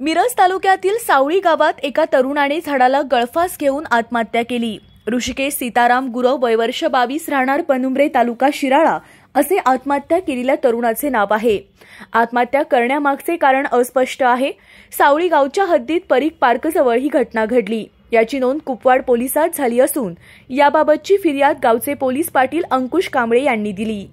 मिरज तालुक्यातील सावळी गावात एका तरुणाने झाडाला गळफास घेऊन आत्महत्या केली ऋषिकेश सीताराम गुरव वयवर्ष बावीस राहणार पनुंब्रे तालुका शिराळा असे आत्महत्या केलेल्या तरुणाचे नाव आहे आत्महत्या करण्यामागचे कारण अस्पष्ट आहे सावळी गावच्या हद्दीत परीख पार्कजवळ ही घटना घडली याची नोंद कुपवाड पोलिसात झाली असून याबाबतची फिर्याद गावचे पोलीस पाटील अंकुश कांबळे यांनी दिली